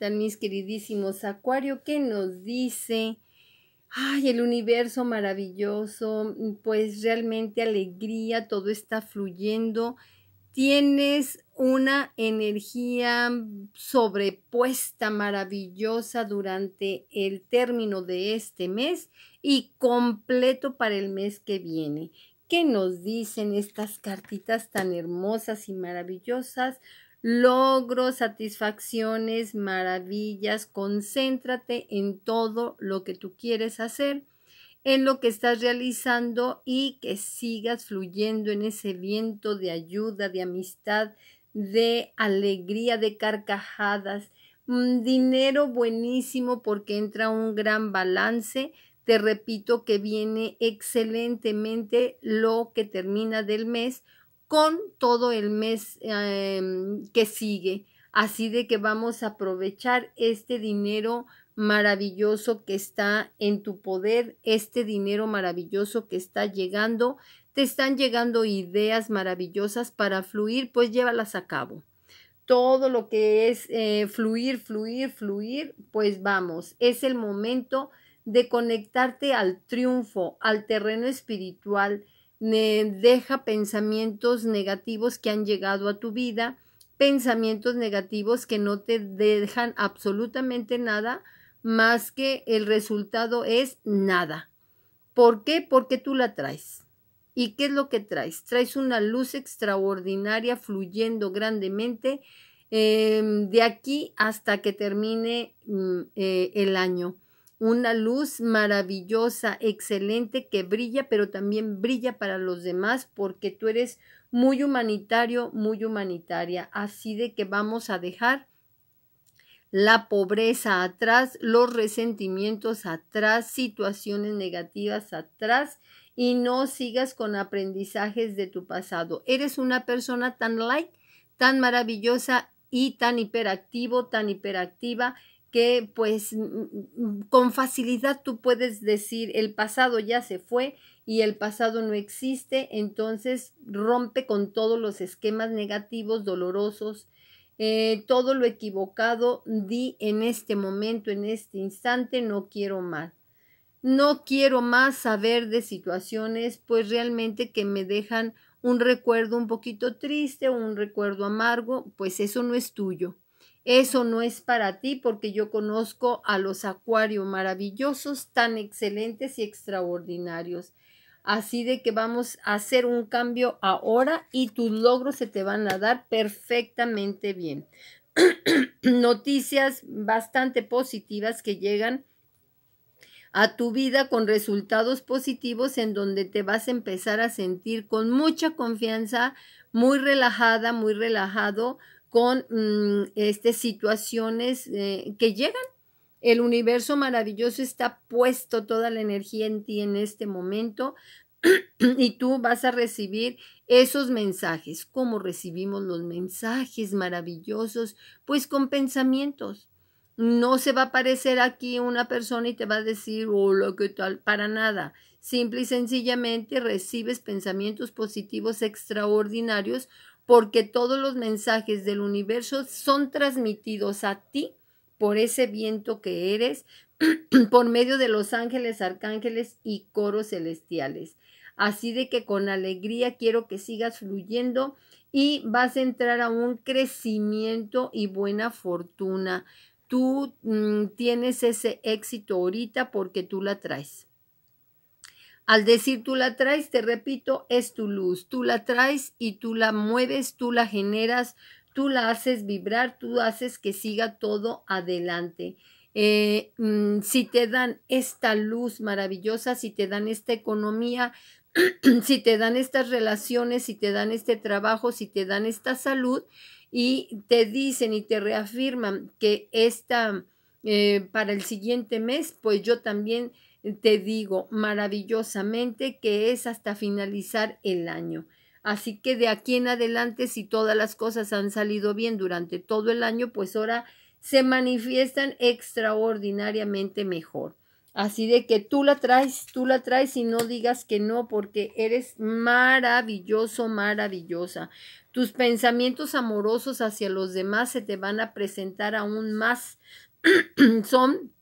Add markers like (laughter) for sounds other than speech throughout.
están mis queridísimos Acuario ¿Qué nos dice, ay, el universo maravilloso, mm, pues realmente alegría, todo está fluyendo, tienes una energía mm, sobrepuesta maravillosa durante el término de este mes y completo para el mes que viene. ¿Qué nos dicen estas cartitas tan hermosas y maravillosas? logros, satisfacciones, maravillas. Concéntrate en todo lo que tú quieres hacer, en lo que estás realizando y que sigas fluyendo en ese viento de ayuda, de amistad, de alegría, de carcajadas. Mm, dinero buenísimo porque entra un gran balance te repito que viene excelentemente lo que termina del mes con todo el mes em, que sigue. Así de que vamos a aprovechar este dinero maravilloso que está en tu poder, este dinero maravilloso que está llegando. Te están llegando ideas maravillosas para fluir, pues llévalas a cabo. Todo lo que es eh, fluir, fluir, fluir, pues vamos, es el momento de conectarte al triunfo, al terreno espiritual, deja pensamientos negativos que han llegado a tu vida, pensamientos negativos que no te dejan absolutamente nada más que el resultado es nada. ¿Por qué? Porque tú la traes. ¿Y qué es lo que traes? Traes una luz extraordinaria fluyendo grandemente em, de aquí hasta que termine mm, eh, el año una luz maravillosa, excelente, que brilla, pero también brilla para los demás porque tú eres muy humanitario, muy humanitaria. Así de que vamos a dejar la pobreza atrás, los resentimientos atrás, situaciones negativas atrás y no sigas con aprendizajes de tu pasado. Eres una persona tan light, tan maravillosa y tan hiperactivo, tan hiperactiva que pues con facilidad tú puedes decir el pasado ya se fue y el pasado no existe, entonces rompe con todos los esquemas negativos, dolorosos, eh, todo lo equivocado, di en este momento, en este instante, no quiero más. No quiero más saber de situaciones pues realmente que me dejan un recuerdo un poquito triste o un recuerdo amargo, pues eso no es tuyo. Eso no es para ti porque yo conozco a los acuarios maravillosos, tan excelentes y extraordinarios. Así de que vamos a hacer un cambio ahora y tus logros se te van a dar perfectamente bien. (clears throat) Noticias bastante positivas que llegan a tu vida con resultados positivos en donde te vas a empezar a sentir con mucha confianza, muy relajada, muy relajado, con mm, este, situaciones eh, que llegan. El universo maravilloso está puesto toda la energía en ti en este momento (clears throat) y tú vas a recibir esos mensajes. ¿Cómo recibimos los mensajes maravillosos? Pues con pensamientos. No se va a aparecer aquí una persona y te va a decir, hola, ¿qué tal? Para nada. Simple y sencillamente recibes pensamientos positivos extraordinarios porque todos los mensajes del universo son transmitidos a ti por ese viento que eres, (clears throat) por medio de los ángeles, arcángeles y coros celestiales. Así de que con alegría quiero que sigas fluyendo y vas a entrar a un crecimiento y buena fortuna. Tú mm, tienes ese éxito ahorita porque tú la traes. Al decir tú la traes, te repito, es tu luz. Tú la traes y tú la mueves, tú la generas, tú la haces vibrar, tú haces que siga todo adelante. Eh, mm, si te dan esta luz maravillosa, si te dan esta economía, (clears throat) si te dan estas relaciones, si te dan este trabajo, si te dan esta salud y te dicen y te reafirman que esta eh, para el siguiente mes, pues yo también te digo maravillosamente que es hasta finalizar el año. Así que de aquí en adelante, si todas las cosas han salido bien durante todo el año, pues ahora se manifiestan extraordinariamente mejor. Así de que tú la traes, tú la traes y no digas que no, porque eres maravilloso, maravillosa. Tus pensamientos amorosos hacia los demás se te van a presentar aún más. (clears throat) Son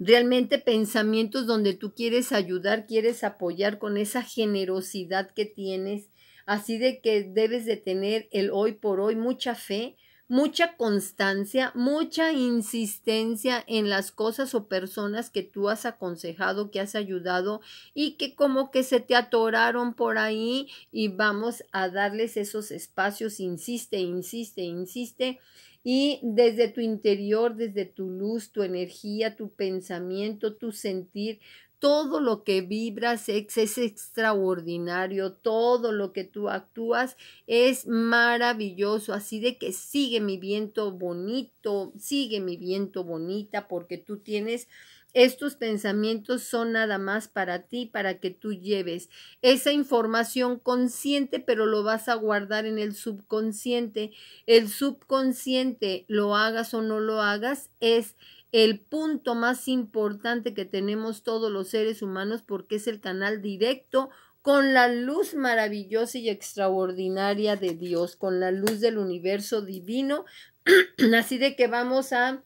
realmente pensamientos donde tú quieres ayudar, quieres apoyar con esa generosidad que tienes. Así de que debes de tener el hoy por hoy mucha fe, mucha constancia, mucha insistencia en las cosas o personas que tú has aconsejado, que has ayudado y que como que se te atoraron por ahí y vamos a darles esos espacios, insiste, insiste, insiste y desde tu interior, desde tu luz, tu energía, tu pensamiento, tu sentir, todo lo que vibras es, extraordinario, todo lo que tú actúas es maravilloso, así de que sigue mi viento bonito, sigue mi viento bonita, porque tú tienes estos pensamientos son nada más para ti, para que tú lleves esa información consciente, pero lo vas a guardar en el subconsciente. El subconsciente, lo hagas o no lo hagas, es el punto más importante que tenemos todos los seres humanos porque es el canal directo con la luz maravillosa y extraordinaria de Dios, con la luz del universo divino. (clears throat) Así de que vamos a,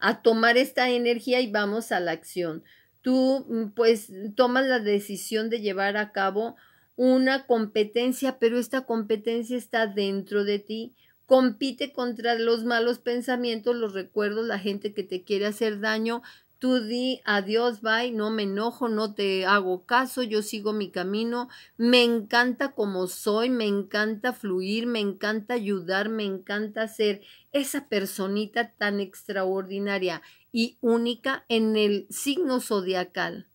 a tomar esta energía y vamos a la acción. Tú mm, pues tomas la decisión de llevar a cabo una competencia, pero esta competencia está dentro de ti compite contra los malos pensamientos, los recuerdos, la gente que te quiere hacer daño. Tú di adiós, bye, no me enojo, no te hago caso, yo sigo mi camino, me encanta como soy, me encanta fluir, me encanta ayudar, me encanta ser esa personita tan extraordinaria y única en el signo zodiacal.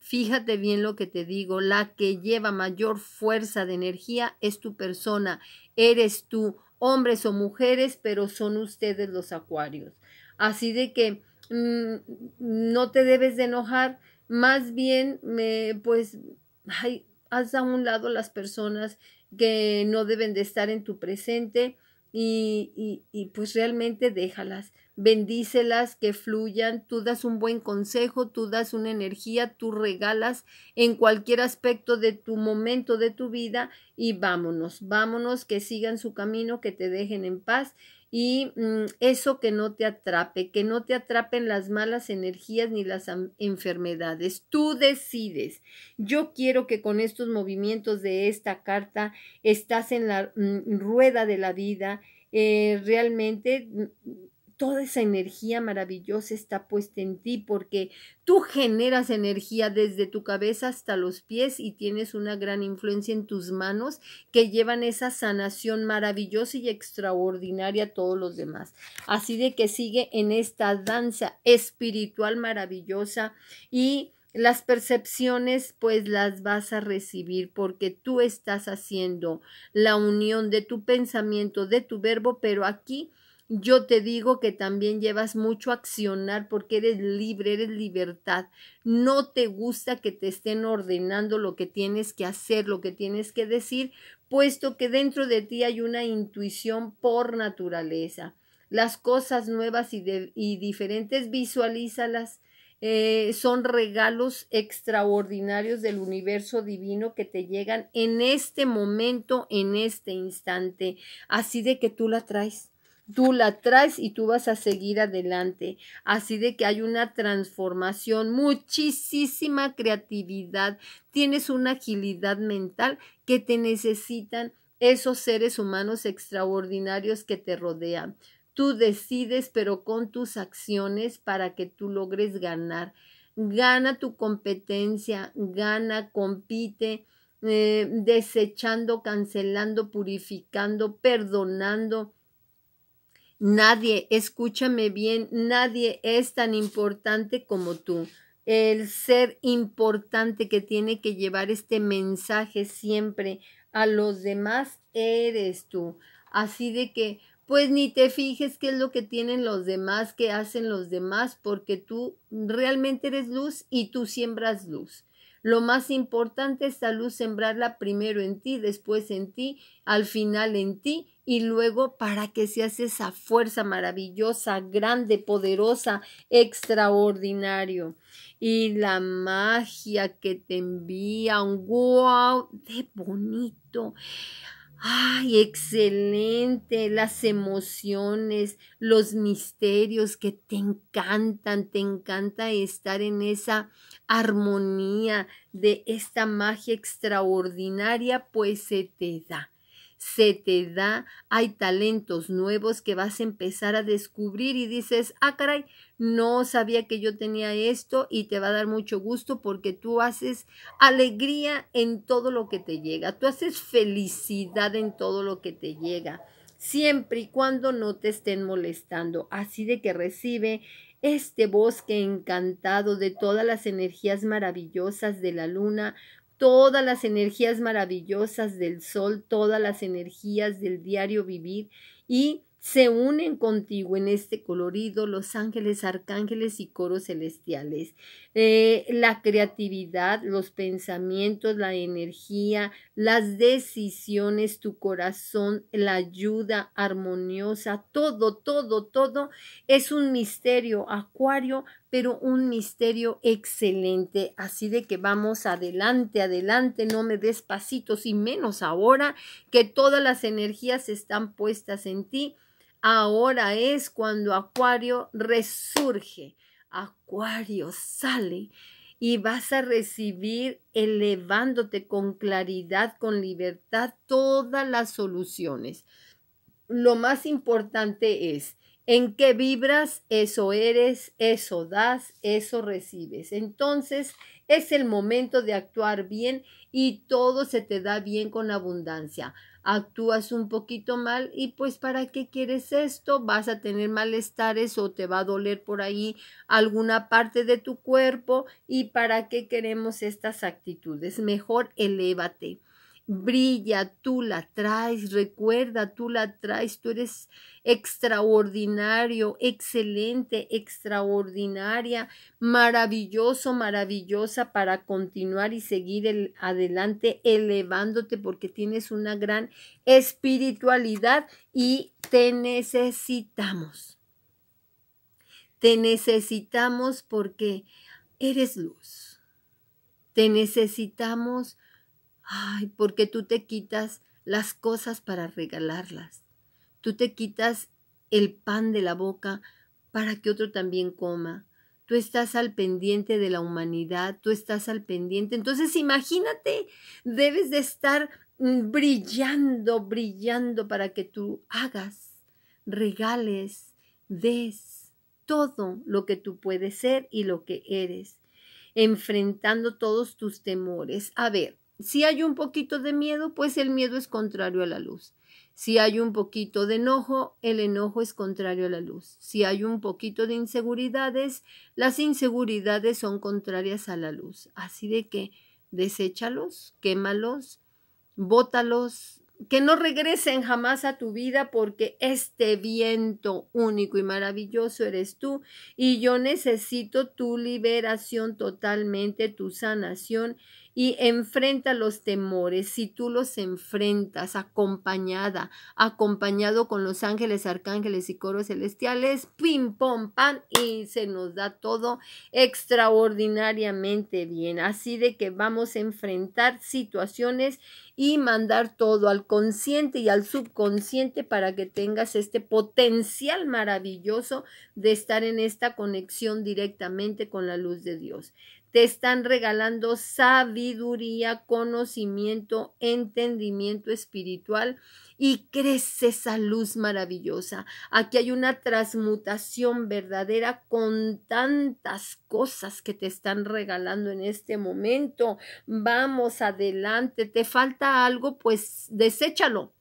Fíjate bien lo que te digo, la que lleva mayor fuerza de energía es tu persona, eres tú, hombres o mujeres, pero son ustedes los acuarios. Así de que mm, no te debes de enojar, más bien, me pues, ay, haz a un lado las personas que no deben de estar en tu presente y, y, y, pues realmente déjalas, bendícelas, que fluyan, tú das un buen consejo, tú das una energía, tú regalas en cualquier aspecto de tu momento de tu vida y vámonos, vámonos, que sigan su camino, que te dejen en paz y mm, eso que no te atrape, que no te atrapen las malas energías ni las enfermedades. Tú decides. Yo quiero que con estos movimientos de esta carta estás en la mm, rueda de la vida. Eh, realmente mm, toda esa energía maravillosa está puesta en ti porque tú generas energía desde tu cabeza hasta los pies y tienes una gran influencia en tus manos que llevan esa sanación maravillosa y extraordinaria a todos los demás. Así de que sigue en esta danza espiritual maravillosa y las percepciones pues las vas a recibir porque tú estás haciendo la unión de tu pensamiento, de tu verbo, pero aquí yo te digo que también llevas mucho a accionar porque eres libre, eres libertad. No te gusta que te estén ordenando lo que tienes que hacer, lo que tienes que decir, puesto que dentro de ti hay una intuición por naturaleza. Las cosas nuevas y, diferentes visualízalas. Eh, son regalos extraordinarios del universo divino que te llegan en este momento, en este instante. Así de que tú la traes tú la traes y tú vas a seguir adelante. Así de que hay una transformación, muchísima creatividad, tienes una agilidad mental que te necesitan esos seres humanos extraordinarios que te rodean. Tú decides, pero con tus acciones para que tú logres ganar. Gana tu competencia, gana, compite, eh, desechando, cancelando, purificando, perdonando Nadie, escúchame bien, nadie es tan importante como tú. El ser importante que tiene que llevar este mensaje siempre a los demás eres tú. Así de que, pues ni te fijes qué es lo que tienen los demás, qué hacen los demás, porque tú realmente eres luz y tú siembras luz. Lo más importante es la luz sembrarla primero en ti, después en ti, al final en ti y luego para que se hace esa fuerza maravillosa, grande, poderosa, extraordinario. Y la magia que te envía, un wow, qué bonito. Ay, excelente, las emociones, los misterios que te encantan, te encanta estar en esa armonía de esta magia extraordinaria, pues se te da se te da, hay talentos nuevos que vas a empezar a descubrir y dices, ah, caray, no sabía que yo tenía esto y te va a dar mucho gusto porque tú haces alegría en todo lo que te llega, tú haces felicidad en todo lo que te llega, siempre y cuando no te estén molestando. Así de que recibe este bosque encantado de todas las energías maravillosas de la luna todas las energías maravillosas del sol, todas las energías del diario vivir y se unen contigo en este colorido, los ángeles, arcángeles y coros celestiales. Eh, la creatividad, los pensamientos, la energía, las decisiones, tu corazón, la ayuda armoniosa, todo, todo, todo es un misterio, acuario, pero un misterio excelente. Así de que vamos adelante, adelante, no me des pasitos y menos ahora que todas las energías están puestas en ti. Ahora es cuando Acuario resurge. Acuario sale y vas a recibir elevándote con claridad, con libertad, todas las soluciones. Lo más importante es en qué vibras, eso eres, eso das, eso recibes. Entonces es el momento de actuar bien y todo se te da bien con abundancia. Actúas un poquito mal y pues para qué quieres esto? Vas a tener malestares o te va a doler por ahí alguna parte de tu cuerpo y para qué queremos estas actitudes? Mejor elévate brilla, tú la traes, recuerda, tú la traes, tú eres extraordinario, excelente, extraordinaria, maravilloso, maravillosa para continuar y seguir adelante elevándote porque tienes una gran espiritualidad y te necesitamos. Te necesitamos porque eres luz. Te necesitamos Ay, porque tú te quitas las cosas para regalarlas. Tú te quitas el pan de la boca para que otro también coma. Tú estás al pendiente de la humanidad, tú estás al pendiente. Entonces imagínate, debes de estar mm, brillando, brillando para que tú hagas, regales, des todo lo que tú puedes ser y lo que eres, enfrentando todos tus temores. A ver, si hay un poquito de miedo, pues el miedo es contrario a la luz. Si hay un poquito de enojo, el enojo es contrario a la luz. Si hay un poquito de inseguridades, las inseguridades son contrarias a la luz. Así de que deséchalos, quémalos, bótalos, que no regresen jamás a tu vida porque este viento único y maravilloso eres tú y yo necesito tu liberación totalmente, tu sanación y enfrenta los temores. Si tú los enfrentas acompañada, acompañado con los ángeles, arcángeles y coros celestiales, pim, pom, pan, y se nos da todo extraordinariamente bien. Así de que vamos a enfrentar situaciones y mandar todo al consciente y al subconsciente para que tengas este potencial maravilloso de estar en esta conexión directamente con la luz de Dios te están regalando sabiduría, conocimiento, entendimiento espiritual y crece esa luz maravillosa. Aquí hay una transmutación verdadera con tantas cosas que te están regalando en este momento. Vamos adelante, te falta algo, pues deséchalo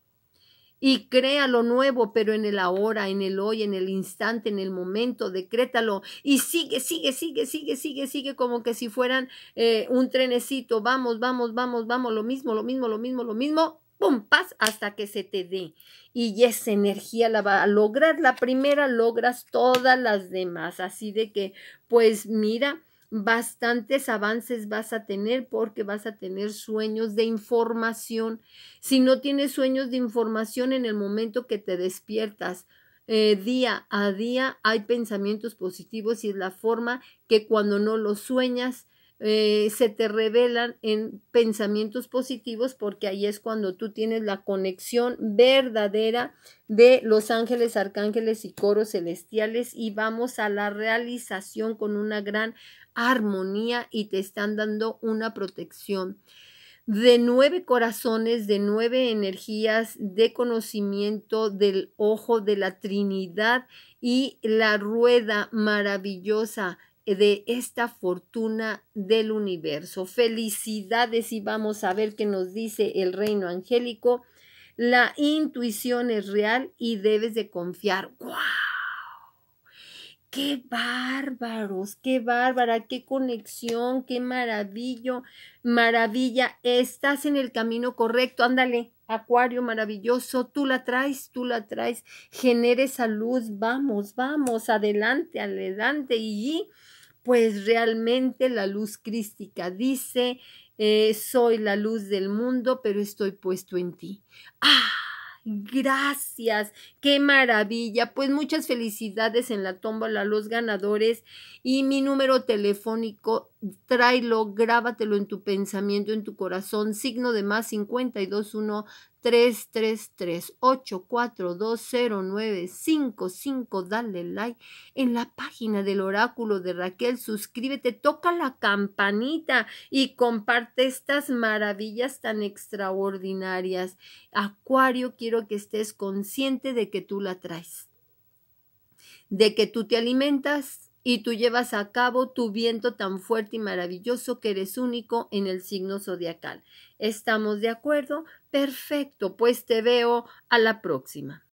y crea lo nuevo, pero en el ahora, en el hoy, en el instante, en el momento, decrétalo y sigue, sigue, sigue, sigue, sigue, sigue como que si fueran eh, un trenecito, vamos, vamos, vamos, vamos, lo mismo, lo mismo, lo mismo, lo mismo, pum, hasta que se te dé. Y esa energía la va a lograr la primera, logras todas las demás. Así de que, pues mira, bastantes avances vas a tener porque vas a tener sueños de información. Si no tienes sueños de información en el momento que te despiertas, eh, día a día hay pensamientos positivos y es la forma que cuando no los sueñas, eh, se te revelan en pensamientos positivos porque ahí es cuando tú tienes la conexión verdadera de los ángeles, arcángeles y coros celestiales y vamos a la realización con una gran armonía y te están dando una protección de nueve corazones, de nueve energías, de conocimiento del ojo de la Trinidad y la rueda maravillosa de esta fortuna del universo. Felicidades y vamos a ver qué nos dice el reino angélico. La intuición es real y debes de confiar qué bárbaros, qué bárbara, qué conexión, qué maravillo, maravilla, estás en el camino correcto, ándale, acuario maravilloso, tú la traes, tú la traes, genere esa luz, vamos, vamos, adelante, adelante, y pues realmente la luz crística dice, eh, soy la luz del mundo, pero estoy puesto en ti. ¡Ah! Gracias, qué maravilla. Pues muchas felicidades en la tómbola a los ganadores y mi número telefónico tráelo, grábatelo en tu pensamiento, en tu corazón, signo de más 521 333 8420955 dale like en la página del oráculo de Raquel, suscríbete, toca la campanita y comparte estas maravillas tan extraordinarias. Acuario, quiero que estés consciente de que tú la traes, de que tú te alimentas y tú llevas a cabo tu viento tan fuerte y maravilloso que eres único en el signo zodiacal. ¿Estamos de acuerdo? Perfecto, pues te veo a la próxima.